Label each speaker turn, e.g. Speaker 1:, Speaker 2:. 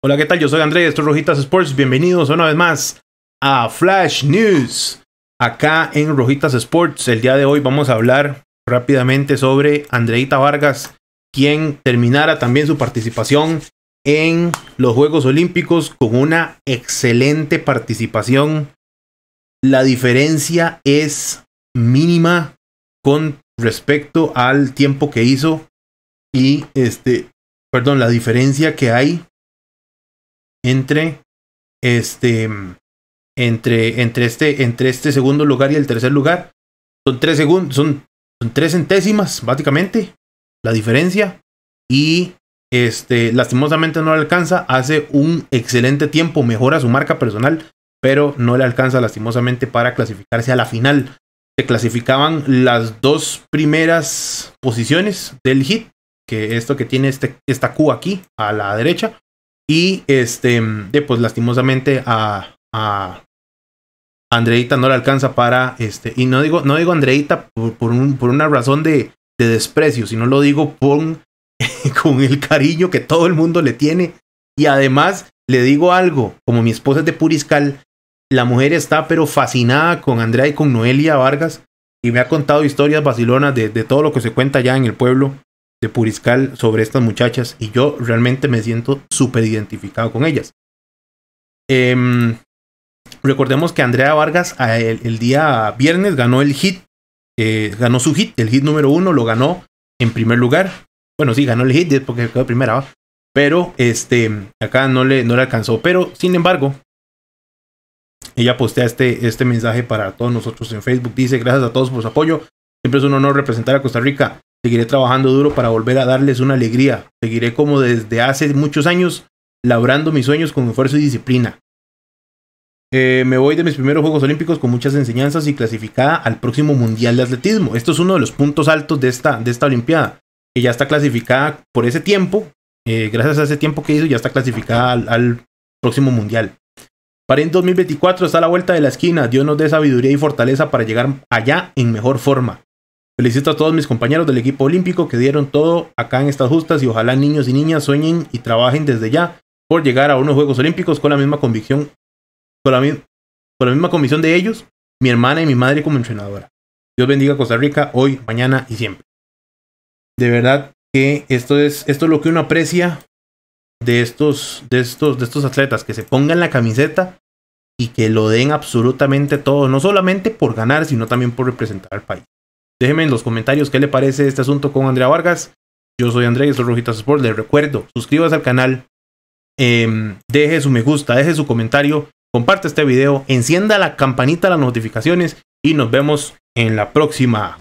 Speaker 1: Hola, ¿qué tal? Yo soy Andrés, esto es Rojitas Sports. Bienvenidos una vez más a Flash News. Acá en Rojitas Sports, el día de hoy vamos a hablar rápidamente sobre Andreita Vargas, quien terminara también su participación en los Juegos Olímpicos con una excelente participación. La diferencia es mínima con respecto al tiempo que hizo y este, perdón, la diferencia que hay entre este entre, entre este entre este segundo lugar y el tercer lugar son tres son, centésimas básicamente la diferencia y este lastimosamente no le alcanza hace un excelente tiempo mejora su marca personal pero no le alcanza lastimosamente para clasificarse a la final se clasificaban las dos primeras posiciones del hit que esto que tiene este, esta Q aquí a la derecha y este, pues lastimosamente a, a Andreita no le alcanza para este y no digo no digo Andreita por, una razón de, de, desprecio sino lo digo con, con el cariño que todo el mundo le tiene y además le digo algo como mi esposa es de Puriscal la mujer está pero fascinada con Andrea y con Noelia Vargas y me ha contado historias vacilonas de, de todo lo que se cuenta allá en el pueblo de Puriscal sobre estas muchachas y yo realmente me siento súper identificado con ellas. Em, recordemos que Andrea Vargas el, día viernes ganó el hit, eh, ganó su hit, el hit número uno lo ganó en primer lugar. Bueno, sí, ganó el hit porque quedó primera, pero este, acá no le, no alcanzó. Pero, sin embargo, ella postea este, este mensaje para todos nosotros en Facebook. Dice, gracias a todos por su apoyo. Siempre es un honor representar a Costa Rica seguiré trabajando duro para volver a darles una alegría. Seguiré como desde hace muchos años, labrando mis sueños con esfuerzo y disciplina. Eh, me voy de mis primeros Juegos Olímpicos con muchas enseñanzas y clasificada al próximo Mundial de Atletismo. Esto es uno de los puntos altos de esta, de esta Olimpiada, que ya está clasificada por ese tiempo, eh, gracias a ese tiempo que hizo, ya está clasificada al, próximo Mundial. Para en 2024 está a la vuelta de la esquina. Dios nos dé sabiduría y fortaleza para llegar allá en mejor forma. Felicito a todos mis compañeros del equipo olímpico que dieron todo acá en estas justas y ojalá niños y niñas sueñen y trabajen desde ya por llegar a unos Juegos Olímpicos con la misma convicción, con la, misma convicción de ellos, mi hermana y mi madre como entrenadora. Dios bendiga a Costa Rica hoy, mañana y siempre. De verdad que esto es, esto es lo que uno aprecia de estos, de estos, de estos atletas, que se pongan la camiseta y que lo den absolutamente todo, no solamente por ganar, sino también por representar al país. Déjenme en los comentarios qué le parece este asunto con Andrea Vargas. Yo soy Andrés, soy Rojitas Sport. Les recuerdo, suscríbase al canal, em, deje su me gusta, deje su comentario, comparte este video, encienda la campanita de las notificaciones y nos vemos en la próxima.